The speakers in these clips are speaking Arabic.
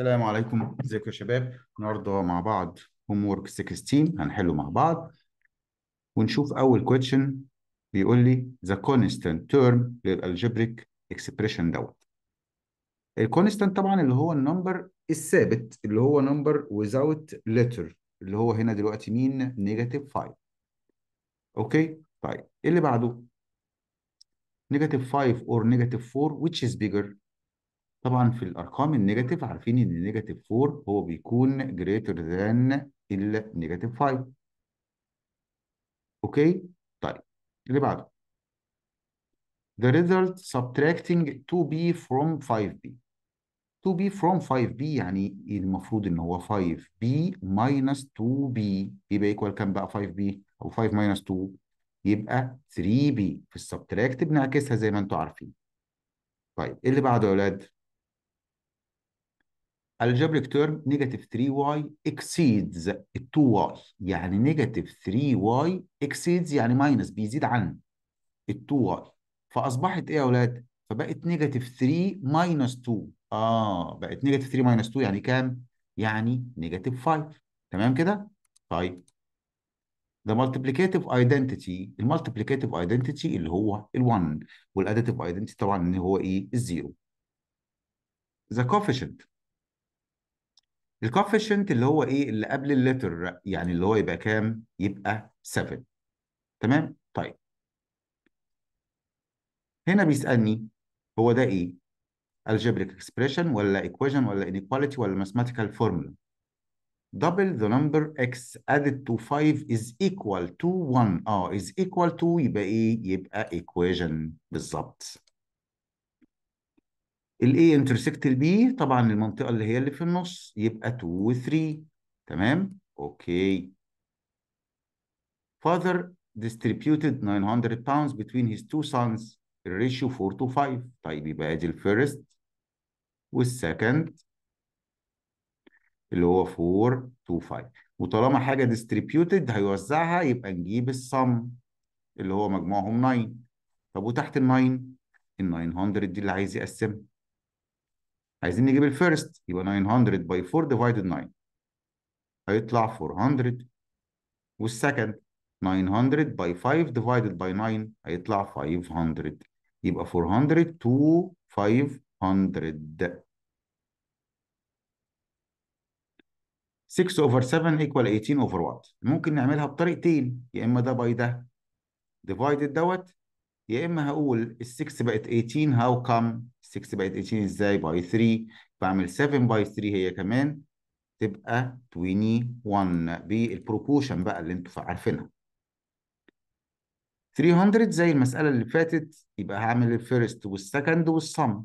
السلام عليكم ازيكم يا شباب النهارده مع بعض هوم وورك 16 هنحله مع بعض ونشوف اول كويشن بيقول لي ذا كونستانت تيرم للالجبريك اكسبريشن دوت الكونستانت طبعا اللي هو النمبر الثابت اللي هو نمبر ويزاوت لتر اللي هو هنا دلوقتي مين نيجاتيف 5 اوكي طيب إيه اللي بعده نيجاتيف 5 or نيجاتيف 4 which is bigger طبعا في الارقام النيجاتيف عارفين ان النيجاتيف 4 هو بيكون جريتر ذان النيجاتيف 5 اوكي طيب اللي بعده the result subtracting 2b from 5b 2b from 5b يعني المفروض ان هو 5b minus 2b يبقى equal كام بقى 5b او 5 minus 2 يبقى 3b في السبتراكت بنعكسها زي ما انتم عارفين طيب ايه اللي بعده يا اولاد algebraic term negative 3y exceeds ال 2y يعني negative 3y exceeds يعني minus بيزيد عن ال 2y فاصبحت ايه يا اولاد؟ فبقت نيجاتيف 3 ماينس 2 اه بقت نيجاتيف 3 ماينس 2 يعني كام؟ يعني نيجاتيف 5 تمام كده؟ طيب ده مالتيبليكاتيف ايدنتيتي المالتيبليكاتيف ايدنتيتي اللي هو ال1 والاديتيف ايدنتيتي طبعا اللي هو ايه؟ الزيرو ذا كوفيشنت الكوفيشنت اللي هو ايه اللي قبل اللتر يعني اللي هو يبقى كام يبقى 7 تمام طيب هنا بيسالني هو ده ايه algebraic expression ولا equation ولا inequality ولا mathematical formula double the number x added to 5 is equal to 1 اه is equal to يبقى ايه يبقى equation بالظبط الاي انترسكت البي طبعا المنطقه اللي هي اللي في النص يبقى 2 و 3 تمام اوكي father distributed 900 pounds between his two sons الريشيو 4 to 5 طيب يبقى ادي الفيرست والسكند اللي هو 4 to 5 وطالما حاجه distributed هيوزعها يبقى نجيب السم اللي هو مجموعهم 9 طب وتحت ال 9 ال 900 دي اللي عايز يقسمها عايزين نجيب الفيرست يبقى 900 باي 4 ديفايدد 9 هيطلع 400 والسكند 900 باي 5 ديفايدد باي 9 هيطلع 500 يبقى 400 تو 500 6 over 7 equal 18 over what ممكن نعملها بطريقتين يا اما ده باي ده ديفايدد دوت يا اما هقول ال 6 بقت 18 هاو كم 6 بقت 18 ازاي باي 3 بعمل 7 باي 3 هي كمان تبقى 21 بالبروبوشن بقى اللي انتوا عارفينها 300 زي المسألة اللي فاتت يبقى هعمل الفيرست والسكند والصم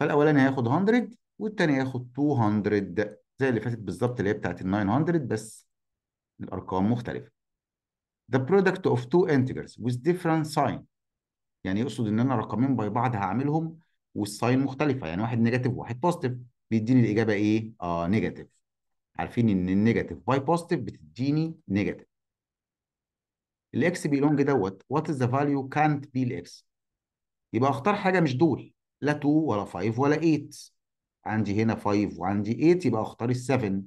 فالأولاني هياخد 100 والتاني هياخد 200 زي اللي فاتت بالظبط اللي هي بتاعت ال 900 بس الأرقام مختلفة. The product of two integers with different sign يعني يقصد ان انا رقمين باي بعض هعملهم والساين مختلفه يعني واحد نيجاتيف وواحد بوزيتيف بيديني الاجابه ايه اه نيجاتيف عارفين ان النيجاتيف باي بوزيتيف بتديني نيجاتيف الاكس بيلونج دوت وات از ذا فاليو كانت بي الاكس يبقى اختار حاجه مش دول لا 2 ولا 5 ولا 8 عندي هنا 5 وعندي 8 يبقى اختار ال 7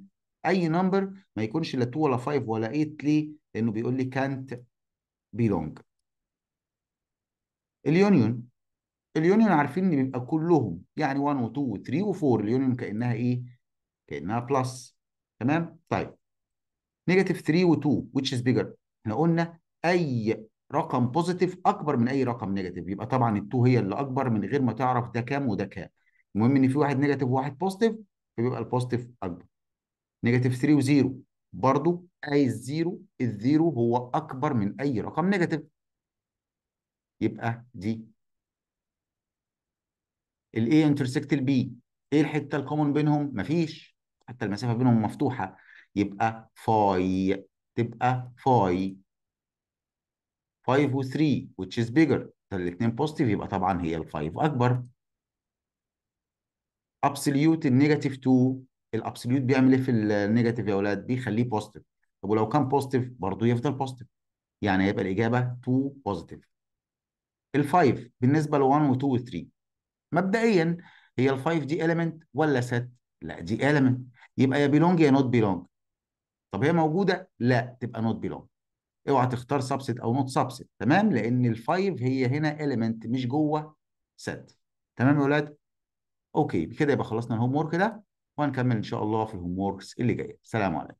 اي نمبر ما يكونش لا 2 ولا 5 ولا 8 ليه؟ لانه بيقول لي كانت بيلونج اليونيون اليونيون عارفين ان بيبقى كلهم يعني 1 و2 و3 و4 اليونيون كانها ايه؟ كانها بلس تمام؟ طيب نيجاتيف 3 و2 which is bigger؟ احنا قلنا اي رقم بوزيتيف اكبر من اي رقم نيجاتيف يبقى طبعا ال2 هي اللي اكبر من غير ما تعرف ده كام وده كام المهم ان في واحد نيجاتيف وواحد بوزيتيف فبيبقى البوزيتيف اكبر نيجاتيف 3 و0 برضو اي الزيرو الزيرو هو اكبر من اي رقم نيجاتيف يبقى دي ال A intersect ال B ايه الحته الكومن بينهم مفيش حتى المسافه بينهم مفتوحه يبقى فاي تبقى فاي 5 و 3 which is bigger الاثنين بوزيتيف يبقى طبعا هي ال 5 اكبر ابسوليوت النيجاتيف 2 الابسوليوت بيعمل ايه في النيجاتيف يا اولاد بيخليه بوزيتيف طب ولو كان بوزيتيف برضه يفضل بوزيتيف يعني هيبقى الاجابه 2 بوزيتيف ال5 بالنسبه ل 1 و 2 و 3 مبدئيا هي ال5 دي element ولا set؟ لا دي element يبقى يا belong يا not belong طب هي موجوده؟ لا تبقى not belong اوعى تختار subset او not subset تمام لان ال5 هي هنا element مش جوه set تمام يا ولاد؟ اوكي بكده يبقى خلصنا الهوم ورك ده وهنكمل ان شاء الله في الهوم وركس اللي جايه سلام عليكم